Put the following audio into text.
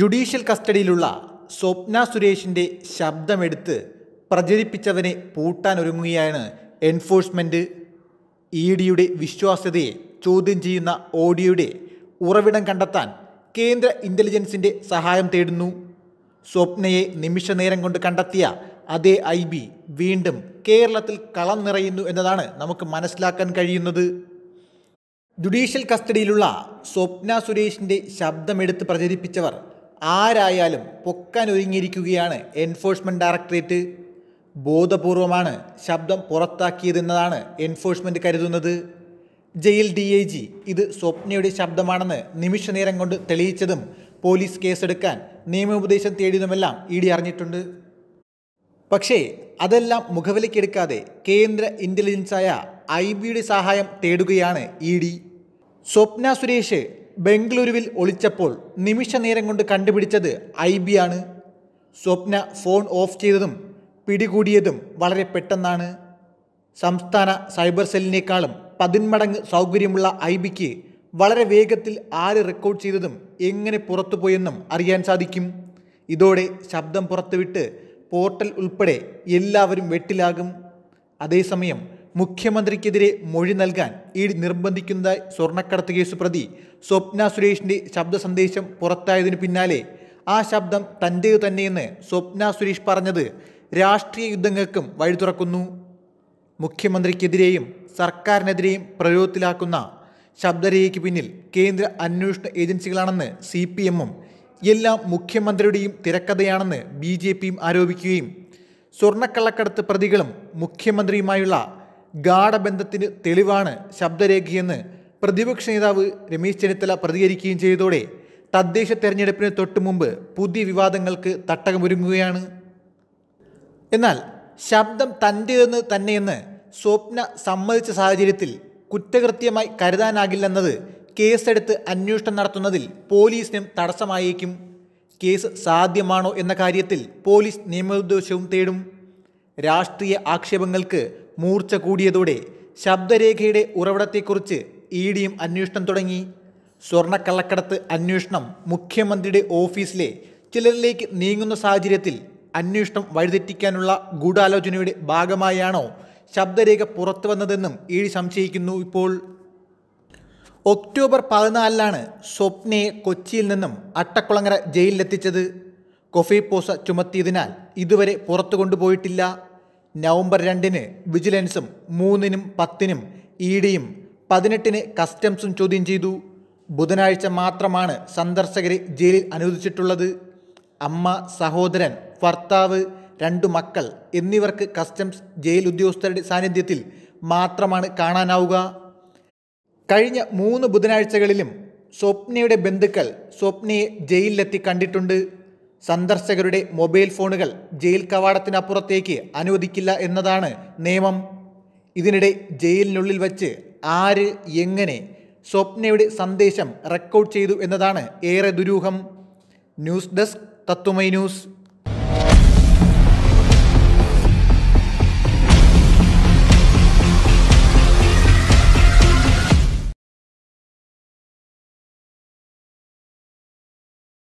judicial കസ്റ്റഡിയിലുള്ള സ്വപ്ന സുരേഷിൻ്റെ ശബ്ദമെടുത്ത് പ്രചരിപ്പിച്ചവനെ പൂട്ടാൻ ഒരുങ്ങുകയാണ് enforcement E ഡിയുടെ വിശ്വാസ്യതയെ ചോദ്യം ചെയ്യുന്ന ഓഡിയോയുടെ ഉറവിടം കണ്ടെത്താൻ കേന്ദ്ര ഇൻ്റലിജൻസിൻ്റെ സഹായം തേടുന്നു സ്വപ്നയെ നിമിഷനേരം കൊണ്ട് കണ്ടെത്തിയ അതേ ഐ ബി വീണ്ടും കേരളത്തിൽ കളം നിറയുന്നു എന്നതാണ് നമുക്ക് മനസ്സിലാക്കാൻ കഴിയുന്നത് ജുഡീഷ്യൽ കസ്റ്റഡിയിലുള്ള സ്വപ്ന സുരേഷിൻ്റെ ശബ്ദമെടുത്ത് പ്രചരിപ്പിച്ചവർ ആരായാലും പൊക്കാൻ ഒരുങ്ങിയിരിക്കുകയാണ് എൻഫോഴ്സ്മെൻറ്റ് ഡയറക്ടറേറ്റ് ബോധപൂർവമാണ് ശബ്ദം പുറത്താക്കിയതെന്നതാണ് എൻഫോഴ്സ്മെൻറ്റ് കരുതുന്നത് ജയിൽ ഡി ഐ ജി ഇത് സ്വപ്നയുടെ ശബ്ദമാണെന്ന് നിമിഷ നേരം കൊണ്ട് തെളിയിച്ചതും പോലീസ് കേസെടുക്കാൻ നിയമോപദേശം തേടിയതുമെല്ലാം ഇ ഡി അറിഞ്ഞിട്ടുണ്ട് പക്ഷേ അതെല്ലാം മുഖവിലയ്ക്കെടുക്കാതെ കേന്ദ്ര ഇൻ്റലിജൻസായ ഐ ബിയുടെ സഹായം തേടുകയാണ് ഇ ഡി സ്വപ്ന സുരേഷ് ബംഗളൂരുവിൽ ഒളിച്ചപ്പോൾ നിമിഷ നേരം കൊണ്ട് കണ്ടുപിടിച്ചത് ഐ ബി ആണ് സ്വപ്ന ഫോൺ ഓഫ് ചെയ്തതും പിടികൂടിയതും വളരെ പെട്ടെന്നാണ് സംസ്ഥാന സൈബർ സെല്ലിനേക്കാളും പതിന്മടങ്ങ് സൗകര്യമുള്ള ഐ ബിക്ക് വളരെ വേഗത്തിൽ ആര് റെക്കോർഡ് ചെയ്തതും എങ്ങനെ പുറത്തുപോയെന്നും അറിയാൻ സാധിക്കും ഇതോടെ ശബ്ദം പുറത്തുവിട്ട് പോർട്ടൽ ഉൾപ്പെടെ എല്ലാവരും വെട്ടിലാകും അതേസമയം മുഖ്യമന്ത്രിക്കെതിരെ മൊഴി നൽകാൻ ഇ നിർബന്ധിക്കുന്നതായി സ്വർണ്ണക്കടത്ത് കേസ് പ്രതി സ്വപ്ന സുരേഷിന്റെ ശബ്ദ സന്ദേശം പുറത്തായതിനു പിന്നാലെ ആ ശബ്ദം തൻ്റേത് തന്നെയെന്ന് സ്വപ്ന സുരേഷ് പറഞ്ഞത് രാഷ്ട്രീയ യുദ്ധങ്ങൾക്കും വഴി തുറക്കുന്നു മുഖ്യമന്ത്രിക്കെതിരെയും സർക്കാരിനെതിരെയും പ്രയോഗത്തിലാക്കുന്ന ശബ്ദരേഖയ്ക്ക് പിന്നിൽ കേന്ദ്ര അന്വേഷണ ഏജൻസികളാണെന്ന് സി പി എമ്മും എല്ലാം മുഖ്യമന്ത്രിയുടെയും തിരക്കഥയാണെന്ന് ബി ജെ പിയും ആരോപിക്കുകയും സ്വർണ്ണക്കള്ളക്കടത്ത് പ്രതികളും മുഖ്യമന്ത്രിയുമായുള്ള ഗാഠബന്ധത്തിന് തെളിവാണ് ശബ്ദരേഖയെന്ന് പ്രതിപക്ഷ നേതാവ് രമേശ് ചെന്നിത്തല പ്രതികരിക്കുകയും ചെയ്തതോടെ തദ്ദേശ തെരഞ്ഞെടുപ്പിന് തൊട്ട് മുമ്പ് പുതിയ വിവാദങ്ങൾക്ക് തട്ടകമൊരുങ്ങുകയാണ് എന്നാൽ ശബ്ദം തൻ്റെതെന്ന് തന്നെയെന്ന് സ്വപ്ന സമ്മതിച്ച സാഹചര്യത്തിൽ കുറ്റകൃത്യമായി കരുതാനാകില്ലെന്നത് കേസെടുത്ത് അന്വേഷണം നടത്തുന്നതിൽ പോലീസിനും തടസ്സമായേക്കും കേസ് സാധ്യമാണോ എന്ന കാര്യത്തിൽ പോലീസ് നിയമോദ്ദേശവും തേടും രാഷ്ട്രീയ ആക്ഷേപങ്ങൾക്ക് മൂർച്ച കൂടിയതോടെ ശബ്ദരേഖയുടെ ഉറവിടത്തെക്കുറിച്ച് ഇ ഡിയും അന്വേഷണം തുടങ്ങി സ്വർണ്ണക്കള്ളക്കടത്ത് അന്വേഷണം മുഖ്യമന്ത്രിയുടെ ഓഫീസിലെ ചിലരിലേക്ക് നീങ്ങുന്ന സാഹചര്യത്തിൽ അന്വേഷണം വഴിതെറ്റിക്കാനുള്ള ഗൂഢാലോചനയുടെ ഭാഗമായാണോ ശബ്ദരേഖ പുറത്തു വന്നതെന്നും ഇ ഡി സംശയിക്കുന്നു ഇപ്പോൾ ഒക്ടോബർ പതിനാലിലാണ് സ്വപ്നയെ കൊച്ചിയിൽ നിന്നും അട്ടക്കുളങ്ങര ജയിലിലെത്തിച്ചത് കൊഫി പോസ ചുമത്തിയതിനാൽ ഇതുവരെ പുറത്തു കൊണ്ടുപോയിട്ടില്ല നവംബർ രണ്ടിന് വിജിലൻസും മൂന്നിനും പത്തിനും ഇ ഡിയും പതിനെട്ടിന് കസ്റ്റംസും ചോദ്യം ചെയ്തു ബുധനാഴ്ച മാത്രമാണ് സന്ദർശകരെ ജയിലിൽ അനുവദിച്ചിട്ടുള്ളത് അമ്മ സഹോദരൻ ഭർത്താവ് രണ്ടു മക്കൾ എന്നിവർക്ക് കസ്റ്റംസ് ജയിൽ ഉദ്യോഗസ്ഥരുടെ സാന്നിധ്യത്തിൽ മാത്രമാണ് കാണാനാവുക കഴിഞ്ഞ മൂന്ന് ബുധനാഴ്ചകളിലും സ്വപ്നയുടെ ബന്ധുക്കൾ സ്വപ്നയെ ജയിലിലെത്തി കണ്ടിട്ടുണ്ട് സന്ദർശകരുടെ മൊബൈൽ ഫോണുകൾ ജയിൽ കവാടത്തിനപ്പുറത്തേക്ക് അനുവദിക്കില്ല എന്നതാണ് നിയമം ഇതിനിടെ ജയിലിനുള്ളിൽ വച്ച് ആര് എങ്ങനെ സ്വപ്നയുടെ സന്ദേശം റെക്കോർഡ് ചെയ്തു എന്നതാണ് ഏറെ ദുരൂഹം ന്യൂസ് ഡെസ്ക് തത്തുമൈ ന്യൂസ്